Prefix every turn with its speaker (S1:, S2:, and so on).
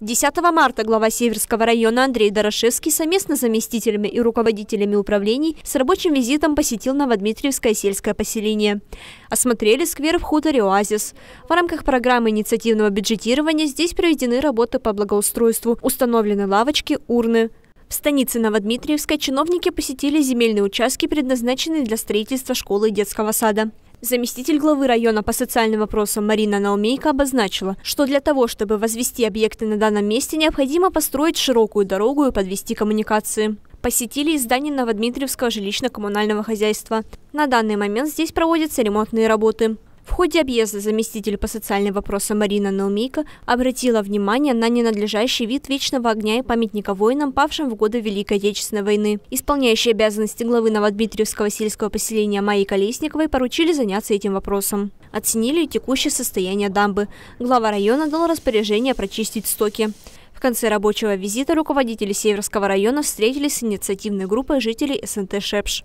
S1: 10 марта глава Северского района Андрей Дорошевский совместно с заместителями и руководителями управлений с рабочим визитом посетил Новодмитриевское сельское поселение. Осмотрели сквер в хуторе «Оазис». В рамках программы инициативного бюджетирования здесь проведены работы по благоустройству, установлены лавочки, урны. В станице Новодмитриевска чиновники посетили земельные участки, предназначенные для строительства школы и детского сада. Заместитель главы района по социальным вопросам Марина Наумейко обозначила, что для того, чтобы возвести объекты на данном месте, необходимо построить широкую дорогу и подвести коммуникации. Посетили издание здание Новодмитриевского жилищно-коммунального хозяйства. На данный момент здесь проводятся ремонтные работы. В ходе объезда заместитель по социальным вопросам Марина Наумейко обратила внимание на ненадлежащий вид вечного огня и памятника воинам, павшим в годы Великой Отечественной войны. Исполняющие обязанности главы Новодмитриевского сельского поселения Майи Колесниковой поручили заняться этим вопросом. Оценили текущее состояние дамбы. Глава района дал распоряжение прочистить стоки. В конце рабочего визита руководители Северского района встретились с инициативной группой жителей СНТ «Шепш».